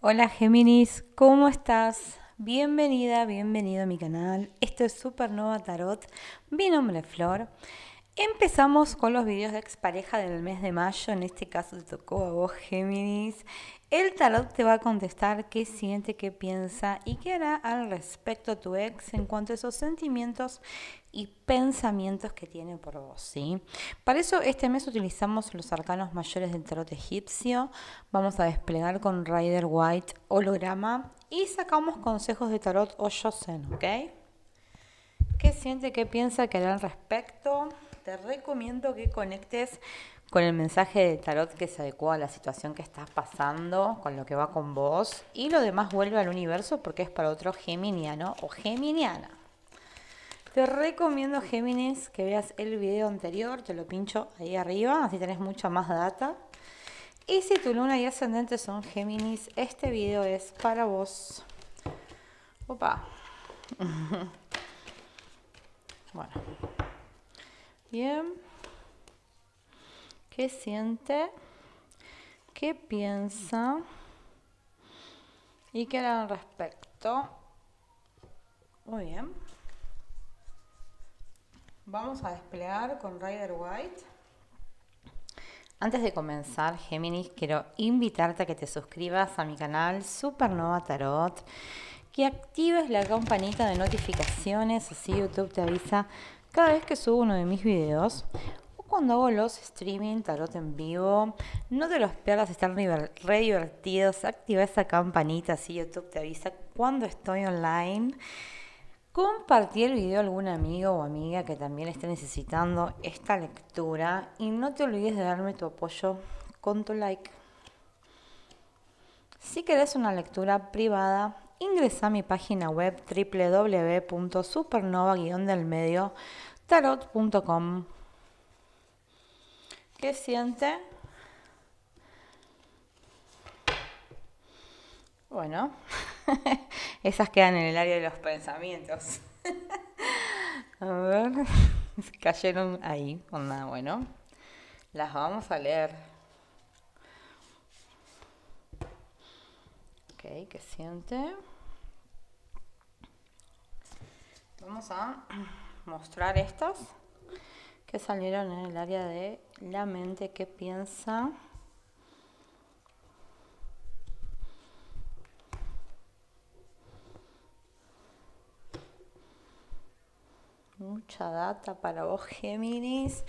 Hola Géminis, ¿cómo estás? Bienvenida, bienvenido a mi canal. Esto es Supernova Tarot. Mi nombre es Flor Empezamos con los videos de expareja del mes de mayo, en este caso te tocó a vos Géminis. El tarot te va a contestar qué siente, qué piensa y qué hará al respecto a tu ex en cuanto a esos sentimientos y pensamientos que tiene por vos, ¿sí? Para eso este mes utilizamos los arcanos mayores del tarot egipcio, vamos a desplegar con Rider White holograma y sacamos consejos de tarot o Yosen, ¿ok? ¿Qué siente, qué piensa, qué hará al respecto? te recomiendo que conectes con el mensaje de tarot que se adecua a la situación que estás pasando, con lo que va con vos, y lo demás vuelve al universo porque es para otro geminiano o geminiana. Te recomiendo, Géminis, que veas el video anterior, te lo pincho ahí arriba, así tenés mucha más data. Y si tu luna y ascendente son Géminis, este video es para vos. Opa. bueno. Bien. ¿Qué siente? ¿Qué piensa? ¿Y qué hará al respecto? Muy bien. Vamos a desplegar con Rider White. Antes de comenzar, Géminis, quiero invitarte a que te suscribas a mi canal Supernova Tarot, que actives la campanita de notificaciones, así YouTube te avisa cada vez que subo uno de mis videos o cuando hago los streaming tarot en vivo, no te los pierdas, están re divertidos. Activa esa campanita si YouTube te avisa cuando estoy online. Compartí el video a algún amigo o amiga que también esté necesitando esta lectura y no te olvides de darme tu apoyo con tu like. Si querés una lectura privada, ingresa a mi página web www.supernova-delmedio tarot.com. ¿Qué siente? Bueno, esas quedan en el área de los pensamientos. a ver, cayeron ahí, nada bueno, las vamos a leer. que siente. Vamos a mostrar estas que salieron en el área de la mente que piensa. Mucha data para vos, Géminis.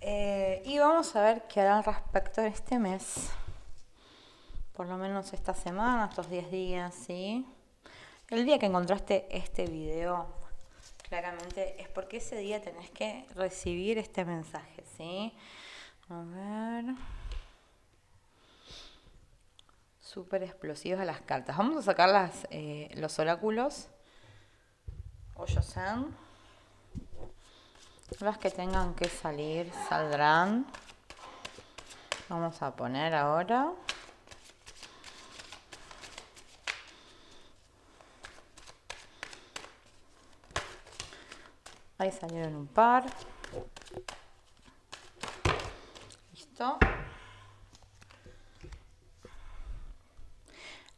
Eh, y vamos a ver qué harán respecto de este mes por lo menos esta semana, estos 10 días, ¿sí? El día que encontraste este video, claramente es porque ese día tenés que recibir este mensaje, ¿sí? A ver. Súper explosivas las cartas. Vamos a sacar las, eh, los oráculos. sean Las que tengan que salir saldrán. Vamos a poner ahora. Ahí salieron un par. Listo.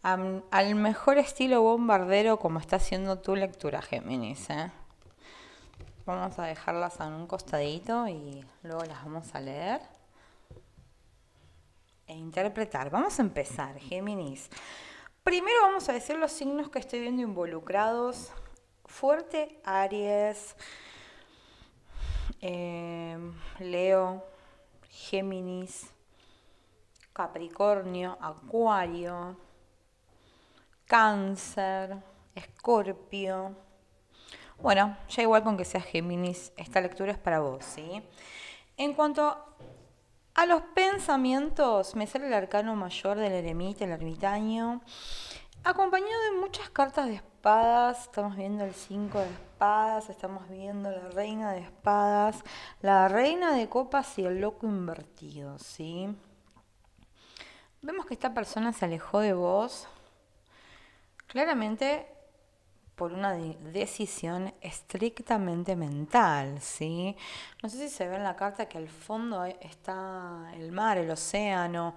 al mejor estilo bombardero como está haciendo tu lectura, Géminis. ¿eh? Vamos a dejarlas en un costadito y luego las vamos a leer e interpretar. Vamos a empezar, Géminis. Primero vamos a decir los signos que estoy viendo involucrados. Fuerte Aries, Em, Leo, Géminis, Capricornio, Acuario, Cáncer, Escorpio. Bueno, ya igual con que sea Géminis, esta lectura es para vos, ¿sí? En cuanto a los pensamientos, me sale el arcano mayor del eremita, el ermitaño. Acompañado de muchas cartas de espadas, estamos viendo el 5 de espadas, estamos viendo la reina de espadas, la reina de copas y el loco invertido, ¿sí? Vemos que esta persona se alejó de vos. Claramente por una decisión estrictamente mental, ¿sí? No sé si se ve en la carta que al fondo está el mar, el océano,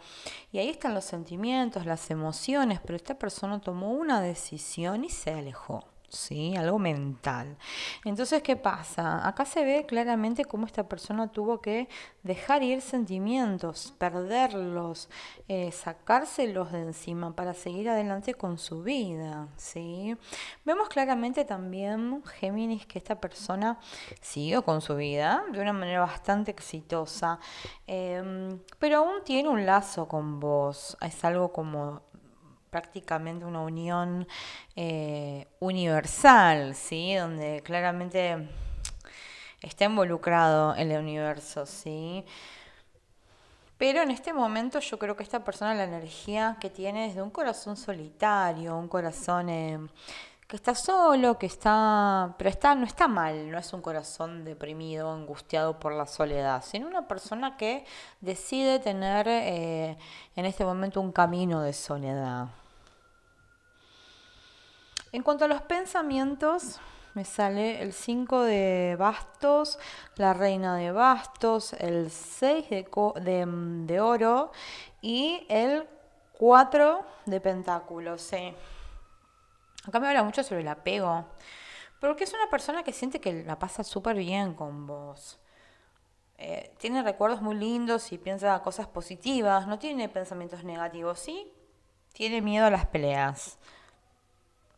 y ahí están los sentimientos, las emociones, pero esta persona tomó una decisión y se alejó. ¿sí? Algo mental. Entonces, ¿qué pasa? Acá se ve claramente cómo esta persona tuvo que dejar ir sentimientos, perderlos, eh, sacárselos de encima para seguir adelante con su vida, ¿sí? Vemos claramente también, Géminis, que esta persona siguió con su vida de una manera bastante exitosa, em, pero aún tiene un lazo con vos, es algo como prácticamente una unión eh, universal, ¿sí? Donde claramente está involucrado el universo, ¿sí? Pero en este momento yo creo que esta persona la energía que tiene es de un corazón solitario, un corazón em, que está solo, que está, pero está, no está mal, no es un corazón deprimido, angustiado por la soledad, sino una persona que decide tener eh, en este momento un camino de soledad. En cuanto a los pensamientos, me sale el 5 de bastos, la reina de bastos, el 6 de, oro y el 4 de pentáculos. Sí. Acá me habla mucho sobre el apego, porque es una persona que siente que la pasa súper bien con vos. Eh, tiene recuerdos muy lindos y piensa cosas positivas, no tiene pensamientos negativos, sí tiene miedo a las peleas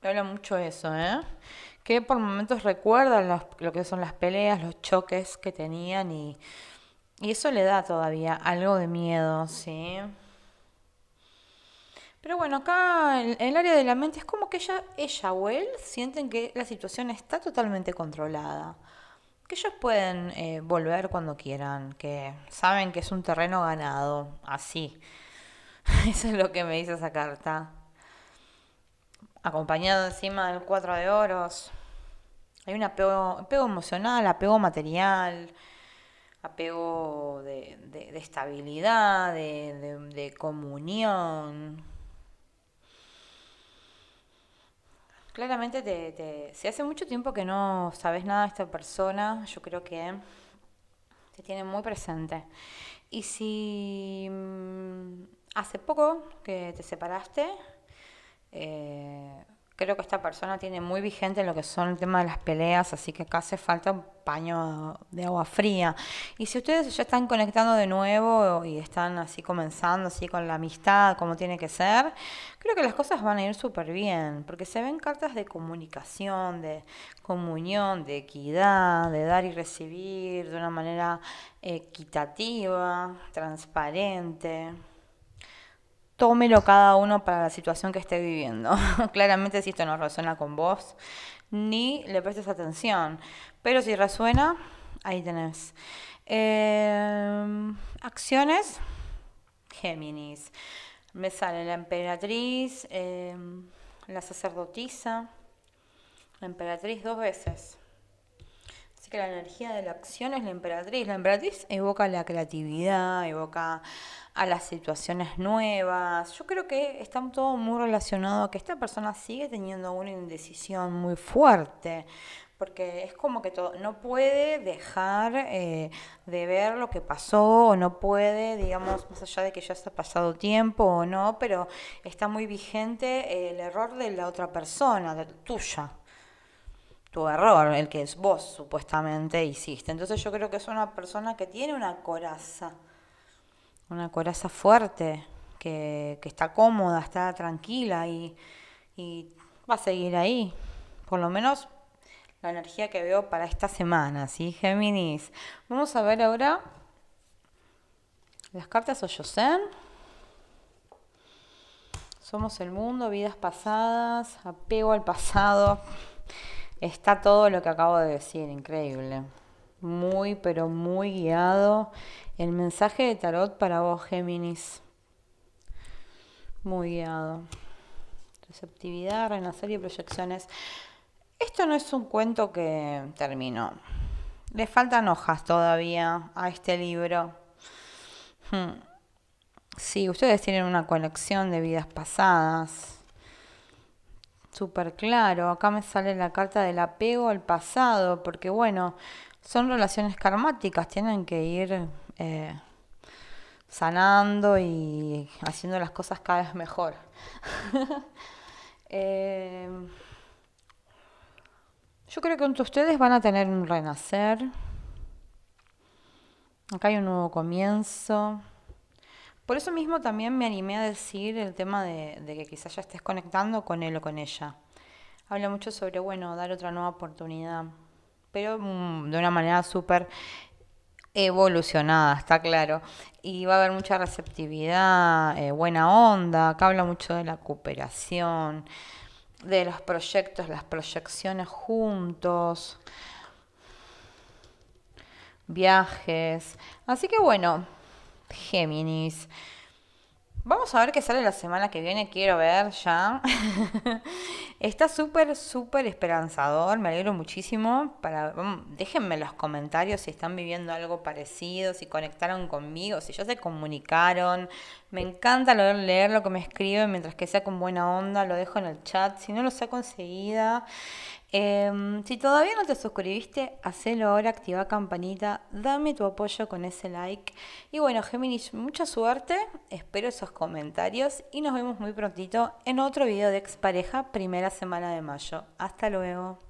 habla mucho eso, ¿eh? Que por momentos recuerdan lo que son las peleas, los choques que tenían y, eso le da todavía algo de miedo, ¿sí? Pero bueno, acá en el área de la mente es como que ella, ella o él sienten que la situación está totalmente controlada. Que ellos pueden eh, volver cuando quieran, que saben que es un terreno ganado, así. Eso es lo que me dice esa carta acompañado encima del cuatro de oros. Hay un apego, emocional, apego material, apego de, de, estabilidad, de, comunión. Claramente si hace mucho tiempo que no sabes nada de esta persona, yo creo que te tiene muy presente. Y si mm, hace poco que te separaste, eh, creo que esta persona tiene muy vigente lo que son el tema de las peleas, así que acá hace falta un paño de agua fría. Y si ustedes ya están conectando de nuevo y están así comenzando, así con la amistad, como tiene que ser, creo que las cosas van a ir súper bien, porque se ven cartas de comunicación, de comunión, de equidad, de dar y recibir de una manera equitativa, transparente tómelo cada uno para la situación que esté viviendo. Claramente si esto no resuena con vos, ni le prestes atención. Pero si resuena, ahí tenés. Em, acciones, Géminis. Me sale la emperatriz, em, la sacerdotisa, la emperatriz dos veces que la energía de la acción es la emperatriz. La emperatriz evoca la creatividad, evoca a las situaciones nuevas. Yo creo que está todo muy relacionado a que esta persona sigue teniendo una indecisión muy fuerte, porque es como que todo, no puede dejar eh, de ver lo que pasó o no puede, digamos, más allá de que ya se ha pasado tiempo o no, pero está muy vigente el error de la otra persona, tuya tu error, el que es vos supuestamente hiciste. Entonces yo creo que es una persona que tiene una coraza, una coraza fuerte, que, está cómoda, está tranquila y, va a seguir ahí. Por lo menos la energía que veo para esta semana, ¿sí, Géminis? Vamos a ver ahora las cartas Oyosen. Somos el mundo, vidas pasadas, apego al pasado. Está todo lo que acabo de decir, increíble. Muy, pero muy guiado el mensaje de tarot para vos, Géminis. Muy guiado. Receptividad, renacer y proyecciones. Esto no es un cuento que terminó. Le faltan hojas todavía a este libro. Hmm. Sí, ustedes tienen una colección de vidas pasadas super claro. Acá me sale la carta del apego al pasado, porque bueno, son relaciones karmáticas, tienen que ir eh, sanando y haciendo las cosas cada vez mejor. Eh, yo creo que entre ustedes van a tener un renacer. Acá hay un nuevo comienzo. Por eso mismo también me animé a decir el tema de, que quizás ya estés conectando con él o con ella. Habla mucho sobre, bueno, dar otra nueva oportunidad, pero mm, de una manera súper evolucionada, está claro. Y va a haber mucha receptividad, eh, buena onda, acá habla mucho de la cooperación, de los proyectos, las proyecciones juntos, viajes. Así que bueno, Géminis. Vamos a ver qué sale la semana que viene, quiero ver ya. Está súper, súper esperanzador, me alegro muchísimo. Para, mm, déjenme en los comentarios si están viviendo algo parecido, si conectaron conmigo, si ya se comunicaron, me encanta leer, lo que me escriben, mientras que sea con buena onda, lo dejo en el chat. Si no lo sé conseguida, em, si todavía no te suscribiste, hacelo ahora, activa campanita, dame tu apoyo con ese like. Y bueno, Géminis, mucha suerte, espero esos comentarios y nos vemos muy prontito en otro video de expareja, primera semana de mayo. Hasta luego.